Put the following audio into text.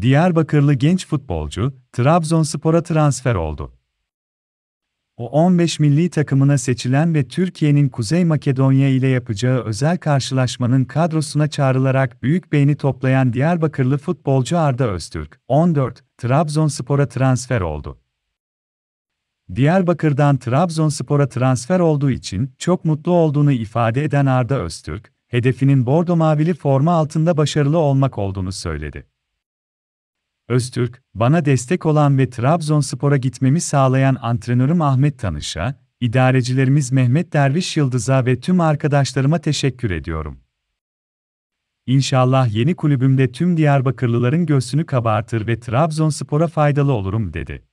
Diyarbakırlı genç futbolcu, Trabzonspor'a transfer oldu. O 15 milli takımına seçilen ve Türkiye'nin Kuzey Makedonya ile yapacağı özel karşılaşmanın kadrosuna çağrılarak büyük beğeni toplayan Diyarbakırlı futbolcu Arda Öztürk, 14, Trabzonspor'a transfer oldu. Diyarbakır'dan Trabzonspor'a transfer olduğu için çok mutlu olduğunu ifade eden Arda Öztürk, hedefinin bordo mavili forma altında başarılı olmak olduğunu söyledi. Öztürk, bana destek olan ve Trabzonspor'a gitmemi sağlayan antrenörüm Ahmet Tanış'a, idarecilerimiz Mehmet Derviş Yıldız'a ve tüm arkadaşlarıma teşekkür ediyorum. İnşallah yeni kulübümde tüm Diyarbakırlıların göğsünü kabartır ve Trabzonspor'a faydalı olurum dedi.